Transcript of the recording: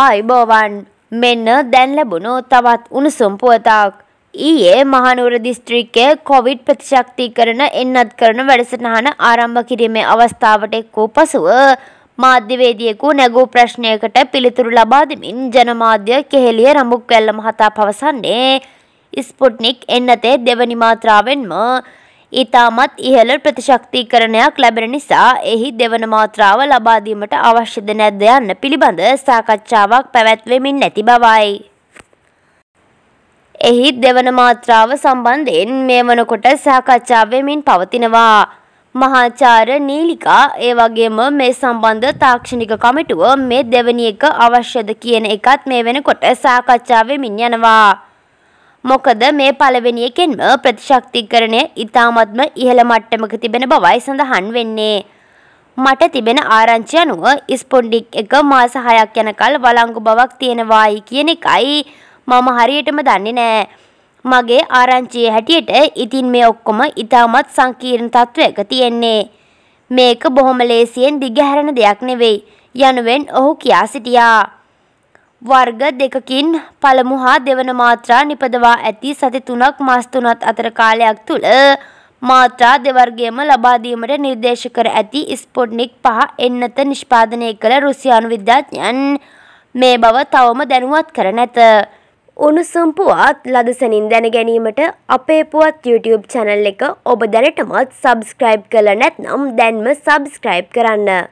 ආයිබෝවන් මෙන්න දැන් ලැබුණු තවත් උණුසුම් පුවතක්. ඊයේ මහනුවර දිස්ත්‍රික්කයේ කොවිඩ් ප්‍රතිශක්තිකරණ එන්නත් කරන වැඩසටහන ආරම්භ කිරීමේ අවස්ථාවට එක් වූ පසුව මාධ්‍යවේදියෙකු නැගූ ප්‍රශ්නයකට පිළිතුරු ලබා දෙමින් ජනමාධ්‍ය කෙහෙළිය රඹුක්වැල්ල මහතා පවසන්නේ ස්පුට්නික් එන්නතේ දෙවනි මාත්‍රාවෙන්ම ඊටමත් ඉහළ ප්‍රතිශක්තිකරණයක් ලැබෙන නිසා එහි දෙවන මාත්‍රාව ලබා දීමට අවශ්‍යද නැද්ද යන්න පිළිබඳ සාකච්ඡාවක් පැවැත්වෙමින් නැති බවයි. එහි දෙවන මාත්‍රාව සම්බන්ධයෙන් මේ වනකොට සාකච්ඡා වෙමින් පවතිනවා. මහාචාර්ය නීලිකා ඒ වගේම මේ සම්බන්ධ තාක්ෂණික කමිටුව මේ දෙවැනි එක අවශ්‍යද කියන එකත් මේ වෙනකොට සාකච්ඡා වෙමින් යනවා. මොකද මේ පළවෙනි එකෙන්ම ප්‍රතිශක්තිකරණය ඉතාමත්ම ඉහළ මට්ටමක තිබෙන බවයි සඳහන් වෙන්නේ. මට තිබෙන ආරංචි අනුව ස්පොන්ඩික් එක මාස 6ක් යනකල් වළංගු බවක් තියෙනවායි කියන එකයි මම හරියටම දන්නේ නෑ. මගේ ආරංචියේ හැටියට ඉතින් මේ ඔක්කොම ඉතාමත් සංකීර්ණ තත්වයක තියෙන්නේ. මේක බොහොම ලේසියෙන් දිගහැරෙන දෙයක් නෙවෙයි. යනුවෙන් ඔහු කියා සිටියා. වර්ග දෙකකින් පළමු හා දෙවන මාත්‍රා නිපදවා ඇති සති තුනක් මාස තුනත් අතර කාලයක් තුළ මාත්‍රා දෙවර්ගයම ලබා දීමට නිර්දේශ කර ඇති ස්පොට්නික් පහ එන්නත නිෂ්පාදනය කළ රුසියානු විද්‍යාඥයන් මේ බව තවම දැනුවත් කර නැත. උණුසුම් පුවත් ලදසනින් දැන ගැනීමට අපේ පුවත් YouTube channel එක ඔබ දැනටමත් subscribe කළ නැත්නම් දැන්ම subscribe කරන්න.